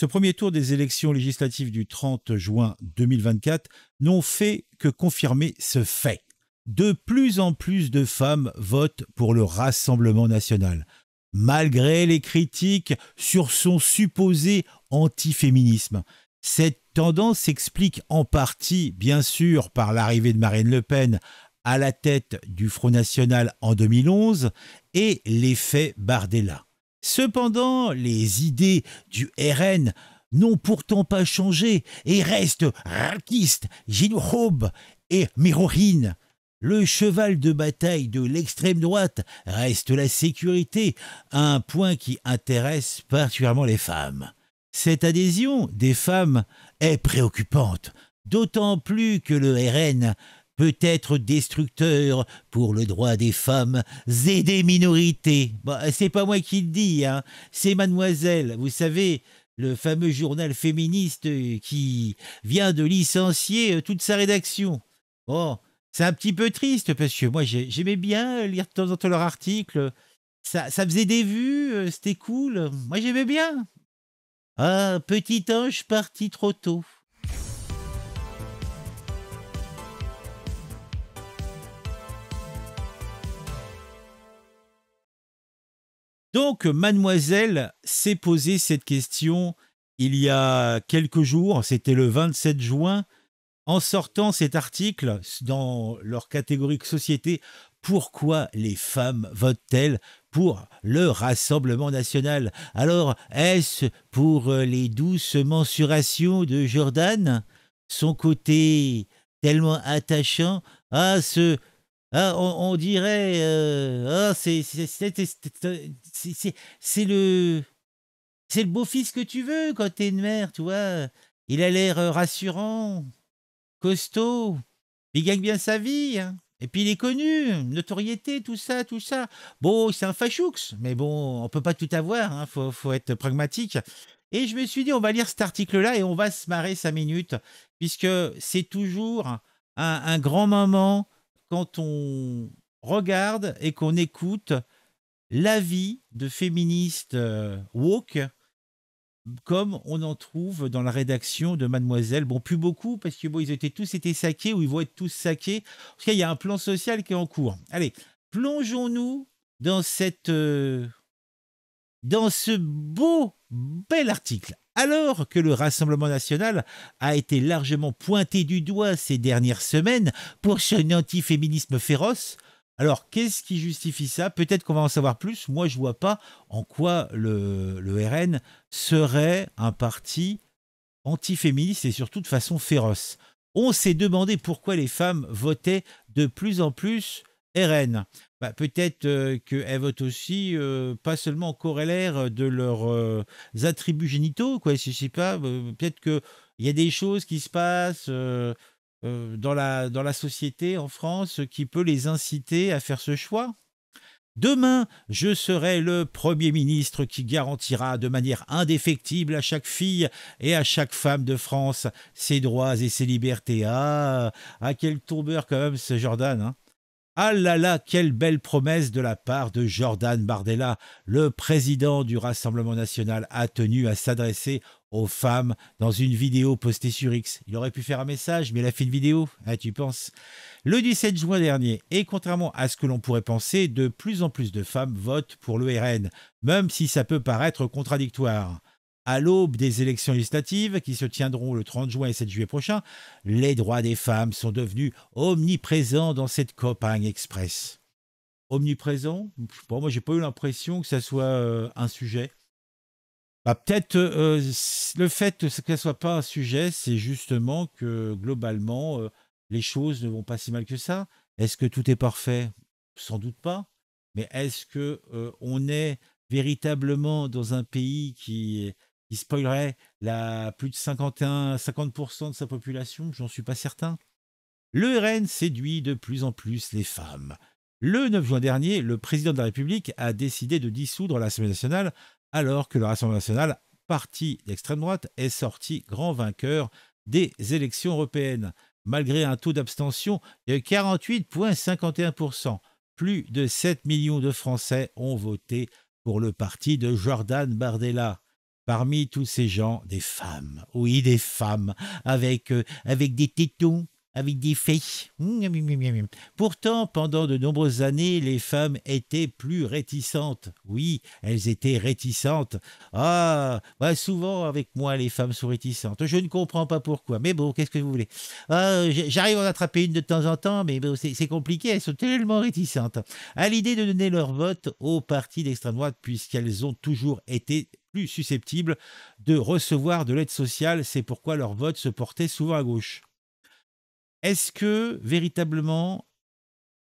Ce premier tour des élections législatives du 30 juin 2024 n'ont fait que confirmer ce fait. De plus en plus de femmes votent pour le Rassemblement national, malgré les critiques sur son supposé antiféminisme. Cette tendance s'explique en partie, bien sûr, par l'arrivée de Marine Le Pen à la tête du Front National en 2011 et l'effet Bardella. Cependant, les idées du RN n'ont pourtant pas changé et restent Gino robe et Mirohine. Le cheval de bataille de l'extrême droite reste la sécurité, un point qui intéresse particulièrement les femmes. Cette adhésion des femmes est préoccupante, d'autant plus que le RN peut être destructeur pour le droit des femmes et des minorités. Bah, c'est pas moi qui le dis, hein. c'est mademoiselle, vous savez, le fameux journal féministe euh, qui vient de licencier euh, toute sa rédaction. Bon, c'est un petit peu triste parce que moi j'aimais bien lire de temps en temps leurs articles. Ça, ça faisait des vues, euh, c'était cool. Moi j'aimais bien. Ah, petit ange parti trop tôt. Donc, mademoiselle s'est posé cette question il y a quelques jours, c'était le 27 juin, en sortant cet article dans leur catégorie société, pourquoi les femmes votent-elles pour le Rassemblement national Alors, est-ce pour euh, les douces mensurations de Jordan Son côté tellement attachant à ce Hein, on, dirait. ah, c'est le. C'est le beau-fils que tu veux quand t'es une mère, tu vois. Il a l'air euh, rassurant, costaud. Il gagne bien sa vie. Hein. Et puis il est connu, notoriété, tout ça, tout ça. Bon, c'est un fachoux, mais bon, on peut pas tout avoir, hein, faut, être pragmatique. Et je me suis dit, on va lire cet article-là et on va se marrer cinq minutes, puisque c'est toujours un, grand moment quand on regarde et qu'on écoute l'avis de féministes euh, woke, comme on en trouve dans la rédaction de Mademoiselle. Bon, plus beaucoup, parce que bon, ils étaient tous été saqués ou ils vont être tous saqués. En tout il y a un plan social qui est en cours. Allez, plongeons-nous dans cette euh, dans ce beau, bel article. Alors que le Rassemblement national a été largement pointé du doigt ces dernières semaines pour son antiféminisme féroce, alors qu'est-ce qui justifie ça Peut-être qu'on va en savoir plus. Moi, je ne vois pas en quoi le, le RN serait un parti antiféministe et surtout de façon féroce. On s'est demandé pourquoi les femmes votaient de plus en plus RN. Bah, peut-être euh, que qu'elles votent aussi, euh, pas seulement corélaire de leurs euh, attributs génitaux, quoi. Je sais pas. Peut-être qu'il y a des choses qui se passent dans, la, dans la société en France qui peut les inciter à faire ce choix. Demain, je serai le Premier ministre qui garantira de manière indéfectible à chaque fille et à chaque femme de France ses droits et ses libertés. Ah, à quel tourbeur quand même ce Jordan. Hein. Ah là là, quelle belle promesse de la part de Jordan Bardella. Le président du Rassemblement national a tenu à s'adresser aux femmes dans une vidéo postée sur X. Il aurait pu faire un message, mais il a fait une vidéo, ah, tu penses Le 17 juin dernier, et contrairement à ce que l'on pourrait penser, de plus en plus de femmes votent pour le RN, même si ça peut paraître contradictoire à l'aube des élections législatives qui se tiendront le 30 juin et 7 juillet prochain, les droits des femmes sont devenus omniprésents dans cette campagne Express. Omniprésent Pour moi, j'ai pas eu l'impression que ça soit euh, un sujet. Bah, peut-être euh, le fait que ce ne soit pas un sujet, c'est justement que globalement, euh, les choses ne vont pas si mal que ça. Est-ce que tout est parfait Sans doute pas. Mais est-ce que on est véritablement dans un pays qui est il spoilerait la plus de 50% de sa population, j'en suis pas certain. Le RN séduit de plus en plus les femmes. Le 9 juin dernier, le président de la République a décidé de dissoudre l'Assemblée nationale alors que le Rassemblement national, parti d'extrême droite, est sorti grand vainqueur des élections européennes. Malgré un taux d'abstention de 48,51%, plus de 7 millions de Français ont voté pour le parti de Jordan Bardella. Parmi tous ces gens, des femmes, oui, des femmes, avec, euh, avec des tétons, avec des faits. Mmh, Pourtant, pendant de nombreuses années, les femmes étaient plus réticentes. Oui, elles étaient réticentes. Ah, bah, souvent avec moi, les femmes sont réticentes. Je ne comprends pas pourquoi, mais bon, qu'est-ce que vous voulez ah, J'arrive à en attraper une de temps en temps, mais c'est compliqué, elles sont tellement réticentes à l'idée de donner leur vote au parti d'extrême droite, puisqu'elles ont toujours été plus susceptibles de recevoir de l'aide sociale. C'est pourquoi leur vote se portait souvent à gauche. Est-ce que véritablement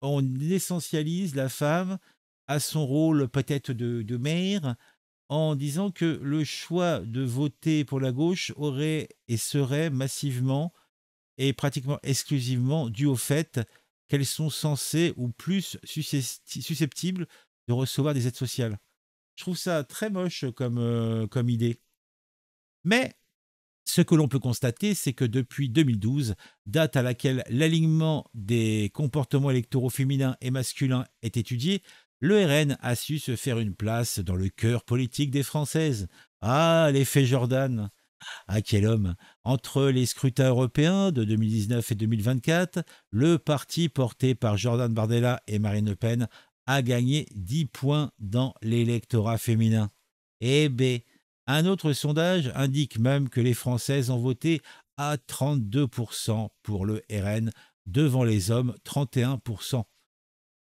on essentialise la femme à son rôle peut-être de, de mère en disant que le choix de voter pour la gauche aurait et serait massivement et pratiquement exclusivement dû au fait qu'elles sont censées ou plus susceptibles de recevoir des aides sociales. Je trouve ça très moche comme, euh, comme idée. Mais ce que l'on peut constater, c'est que depuis 2012, date à laquelle l'alignement des comportements électoraux féminins et masculins est étudié, le RN a su se faire une place dans le cœur politique des Françaises. Ah, l'effet Jordan Ah, quel homme Entre les scrutins européens de 2019 et 2024, le parti porté par Jordan Bardella et Marine Le Pen a gagné 10 points dans l'électorat féminin. Eh b ben, un autre sondage indique même que les Françaises ont voté à 32% pour le RN, devant les hommes, 31%.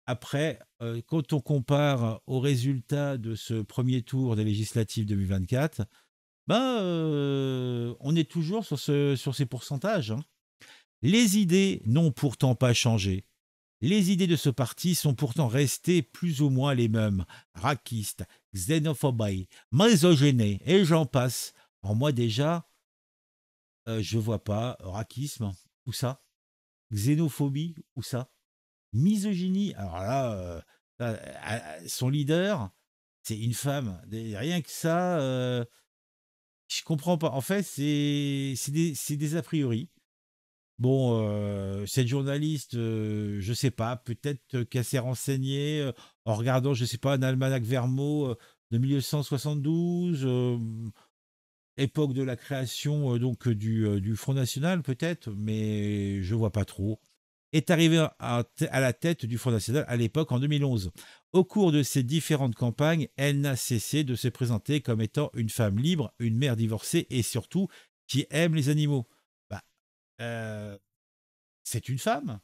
Après, euh, quand on compare aux résultats de ce premier tour des législatives 2024, ben, euh, on est toujours sur, ces pourcentages. Hein. Les idées n'ont pourtant pas changé. Les idées de ce parti sont pourtant restées plus ou moins les mêmes. raciste, xénophobie, misogyne, et j'en passe. En moi déjà, je euh, je vois pas racisme, ou ça Xénophobie, ou ça Misogynie, alors là, euh, euh, son leader, c'est une femme. Rien que ça, euh, je comprends pas. En fait, c'est des a priori. Bon, euh, cette journaliste, je euh, je sais pas, peut-être qu'elle s'est renseignée euh, en regardant, je ne sais pas, un almanach Vermo de 1972, époque de la création donc du, Front National peut-être, mais je ne vois pas trop est arrivée à, la tête du Front National à l'époque en 2011. Au cours de ses différentes campagnes, elle n'a cessé de se présenter comme étant une femme libre, une mère divorcée et surtout qui aime les animaux. Euh, c'est une femme.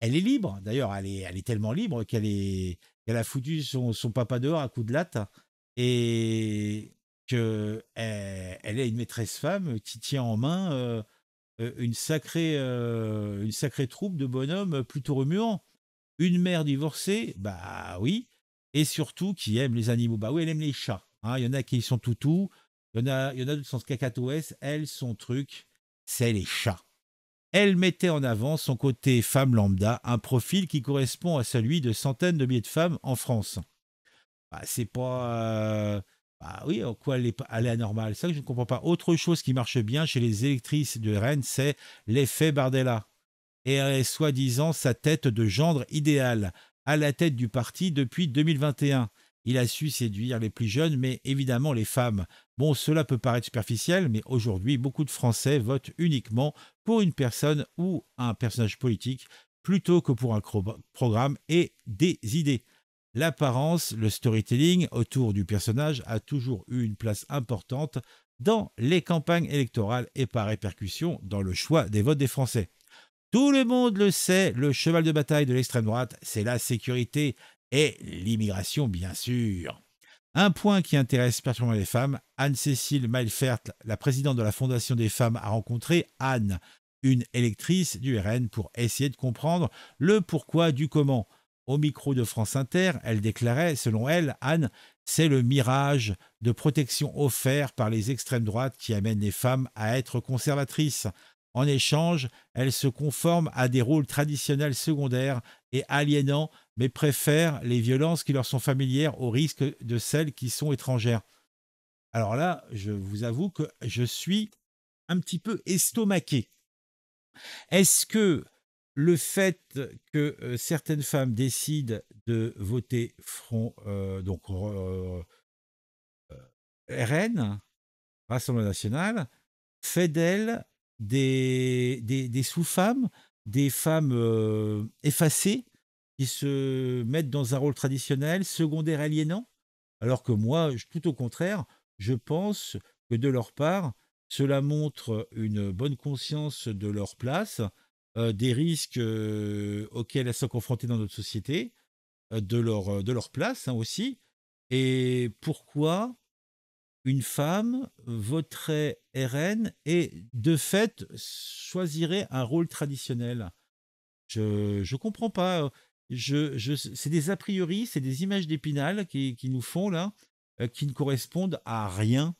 Elle est libre. D'ailleurs, elle est, elle est tellement libre qu'elle a foutu son, papa dehors à coups de latte et que eh, elle, est une maîtresse femme qui tient en main euh, euh, une sacrée, troupe de bonhommes plutôt remuants. Une mère divorcée, bah oui, et surtout qui aime les animaux. Bah oui, elle aime les chats. Hein. Il y en a qui sont toutous, il y en a, il y en a qui sont cacatoès. Elle, son truc, c'est les chats. Elle mettait en avant son côté femme lambda, un profil qui correspond à celui de centaines de milliers de femmes en France. Bah, c'est pas. Euh, bah oui, en quoi elle est, anormale C'est ça que je ne comprends pas. Autre chose qui marche bien chez les électrices de Rennes, c'est l'effet Bardella. Et soi-disant sa tête de gendre idéal, à la tête du parti depuis 2021 il a su séduire les plus jeunes, mais évidemment les femmes. Bon, cela peut paraître superficiel, mais aujourd'hui, beaucoup de Français votent uniquement pour une personne ou un personnage politique plutôt que pour un programme et des idées. L'apparence, le storytelling autour du personnage a toujours eu une place importante dans les campagnes électorales et par répercussion dans le choix des votes des Français. Tout le monde le sait, le cheval de bataille de l'extrême droite, c'est la sécurité, et l'immigration, bien sûr. Un point qui intéresse particulièrement les femmes, Anne-Cécile Mailfert, la présidente de la Fondation des femmes, a rencontré Anne, une électrice du RN, pour essayer de comprendre le pourquoi du comment. Au micro de France Inter, elle déclarait, selon elle, Anne, c'est le mirage de protection offert par les extrêmes droites qui amène les femmes à être conservatrices. En échange, elles se conforment à des rôles traditionnels secondaires et aliénants, mais préfèrent les violences qui leur sont familières au risque de celles qui sont étrangères. Alors là, je vous avoue que je suis un petit peu estomaqué. Est-ce que le fait que euh, certaines femmes décident de voter front, euh, donc euh, RN, Rassemblement national, fait d'elles des, des, sous-femmes, des femmes euh, effacées qui se mettent dans un rôle traditionnel, secondaire aliénant, alors que moi, tout au contraire, je pense que de leur part, cela montre une bonne conscience de leur place, euh, des risques euh, auxquels elles sont confrontées dans notre société, de, leur, de leur place hein, aussi, et pourquoi une femme voterait RN et de fait choisirait un rôle traditionnel. Je ne comprends pas. Je, je, c'est des a priori, c'est des images d'épinal qui, qui, nous font là, euh, qui ne correspondent à rien.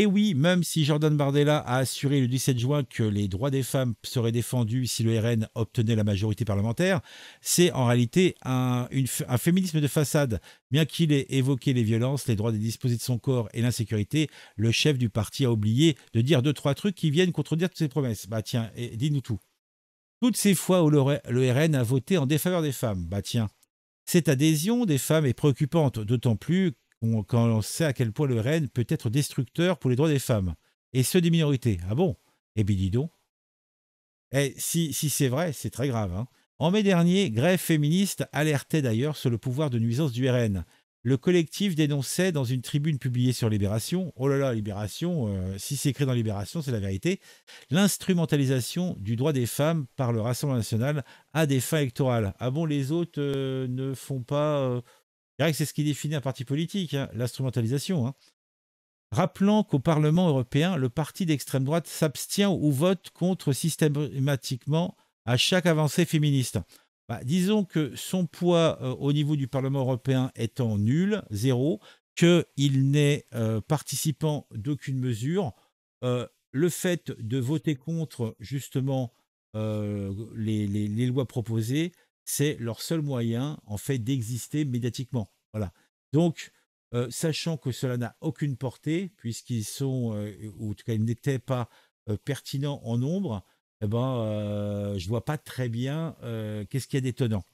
Et oui, même si Jordan Bardella a assuré le 17 juin que les droits des femmes seraient défendus si le RN obtenait la majorité parlementaire, c'est en réalité un, féminisme de façade. Bien qu'il ait évoqué les violences, les droits des disposer de son corps et l'insécurité, le chef du parti a oublié de dire deux, trois trucs qui viennent contredire toutes ses promesses. Bah tiens, dis-nous tout. Toutes ces fois où le, le RN a voté en défaveur des femmes, bah tiens. Cette adhésion des femmes est préoccupante, d'autant plus quand on sait à quel point le RN peut être destructeur pour les droits des femmes, et ceux des minorités. Ah bon Eh bien, dis donc. Eh, si, si c'est vrai, c'est très grave. Hein. En mai dernier, Grève féministe alertait d'ailleurs sur le pouvoir de nuisance du RN. Le collectif dénonçait dans une tribune publiée sur Libération, oh là là, Libération, euh, si c'est écrit dans Libération, c'est la vérité, l'instrumentalisation du droit des femmes par le Rassemblement national à des fins électorales. Ah bon, les autres euh, ne font pas... Euh, c'est ce qui définit un parti politique, hein, l'instrumentalisation. Hein. Rappelons qu'au Parlement européen, le parti d'extrême droite s'abstient ou vote contre systématiquement à chaque avancée féministe. Bah, disons que son poids euh, au niveau du Parlement européen étant nul, zéro, qu'il n'est euh, participant d'aucune mesure, euh, le fait de voter contre justement les lois proposées, c'est leur seul moyen en fait d'exister médiatiquement. Voilà. Donc, euh, sachant que cela n'a aucune portée, puisqu'ils sont, euh, ou en tout cas ils n'étaient pas euh, pertinents en nombre, je eh ben, je vois pas très bien qu'est-ce qu'il y a d'étonnant.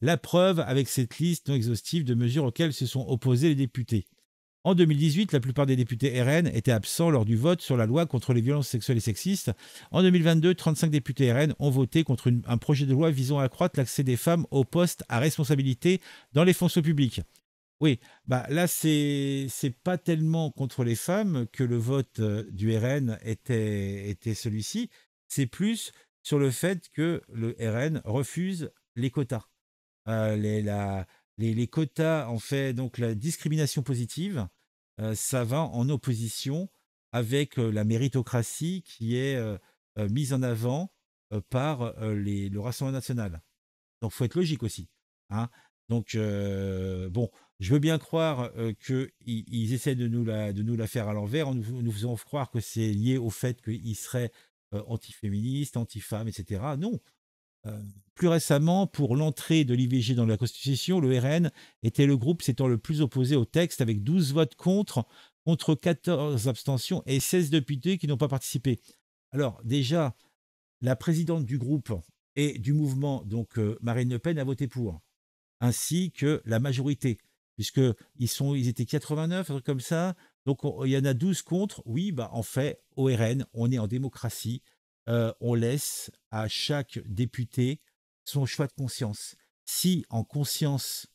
La preuve avec cette liste non exhaustive de mesures auxquelles se sont opposés les députés. En 2018, la plupart des députés RN étaient absents lors du vote sur la loi contre les violences sexuelles et sexistes. En 2022, 35 députés RN ont voté contre un projet de loi visant à accroître l'accès des femmes aux postes à responsabilité dans les fonctions publiques. Oui, bah là c'est n'est pas tellement contre les femmes que le vote euh, du RN était celui-ci, c'est plus sur le fait que le RN refuse les quotas, euh, les, la, les, quotas, en fait, donc la discrimination positive, euh, ça va en opposition avec euh, la méritocratie qui est euh, mise en avant par le Rassemblement national. Donc, faut être logique aussi. Hein. Donc, bon, je veux bien croire qu'ils essaient de nous, la, de nous la faire à l'envers en nous, nous, faisant croire que c'est lié au fait qu'ils seraient antiféministes, anti-femmes, etc. Non, plus récemment, pour l'entrée de l'IVG dans la Constitution, le RN était le groupe s'étant le plus opposé au texte, avec 12 votes contre, contre 14 abstentions et 16 députés qui n'ont pas participé. Alors déjà, la présidente du groupe et du mouvement, donc euh, Marine Le Pen, a voté pour, ainsi que la majorité, puisqu'ils sont, ils étaient 89, comme ça. Donc il y en a 12 contre. Oui, bah en fait, au RN, on est en démocratie. Euh, on laisse à chaque député son choix de conscience. Si en conscience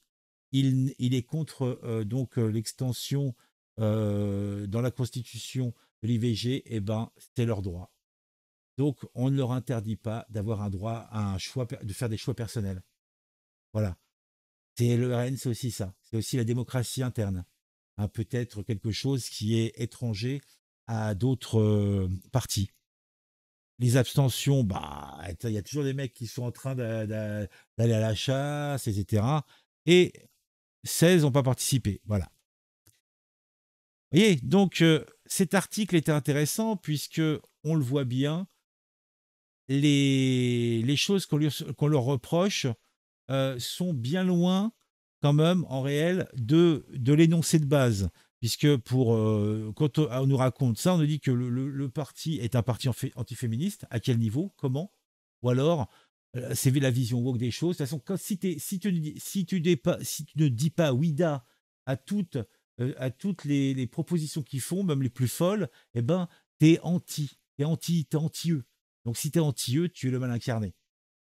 il, est contre euh, donc euh, l'extension dans la Constitution de l'IVG, eh ben c'est leur droit. Donc on ne leur interdit pas d'avoir un droit à un choix, de faire des choix personnels. Voilà. C'est le RN, c'est aussi ça. C'est aussi la démocratie interne. Hein, peut-être quelque chose qui est étranger à d'autres partis les abstentions, bah, il y a toujours des mecs qui sont en train d'aller à la chasse, etc. Et 16 n'ont pas participé. Voilà. Vous voyez, donc euh, cet article était intéressant puisque on le voit bien, les, choses qu'on leur reproche euh, sont bien loin quand même en réel de, de l'énoncé de base. Puisque pour, euh, quand on nous raconte ça, on nous dit que le, parti est un parti antiféministe. À quel niveau Comment Ou alors, euh, c'est la vision woke des choses. De toute façon, si, tu, ne dis pas Ouida à toutes, euh, à toutes les, les propositions qu'ils font, même les plus folles, eh ben, t'es anti. T'es anti, t'es anti-eux. Donc si t'es anti-eux, tu es le mal incarné.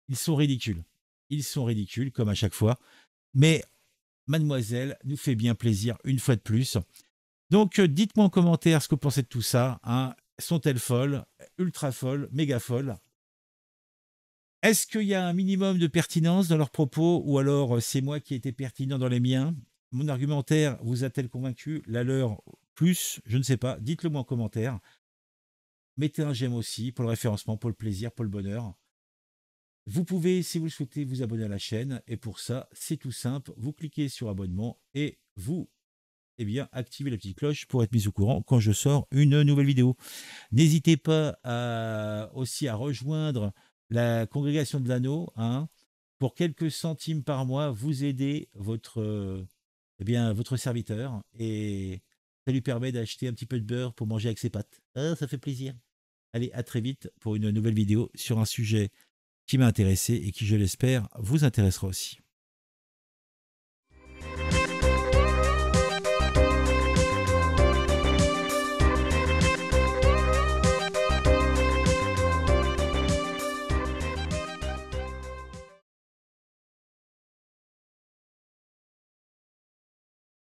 Ils sont ridicules. Ils sont ridicules, comme à chaque fois. Mais Mademoiselle nous fait bien plaisir une fois de plus. Donc euh, dites-moi en commentaire ce que vous pensez de tout ça. Hein. Sont-elles folles, ultra folles, méga folles Est-ce qu'il y a un minimum de pertinence dans leurs propos ou alors euh, c'est moi qui ai été pertinent dans les miens Mon argumentaire vous a-t-elle convaincu La leur plus Je ne sais pas. Dites-le moi en commentaire. Mettez un j'aime aussi pour le référencement, pour le plaisir, pour le bonheur. Vous pouvez, si vous le souhaitez, vous abonner à la chaîne. Et pour ça, c'est tout simple. Vous cliquez sur abonnement et vous eh bien, activez la petite cloche pour être mis au courant quand je sors une nouvelle vidéo. N'hésitez pas aussi à rejoindre la congrégation de l'anneau. Hein. pour quelques centimes par mois, vous aidez votre, eh bien, votre serviteur et ça lui permet d'acheter un petit peu de beurre pour manger avec ses pâtes. Ah, ça fait plaisir. Allez, à très vite pour une nouvelle vidéo sur un sujet qui m'a intéressé et qui, je l'espère, vous intéressera aussi.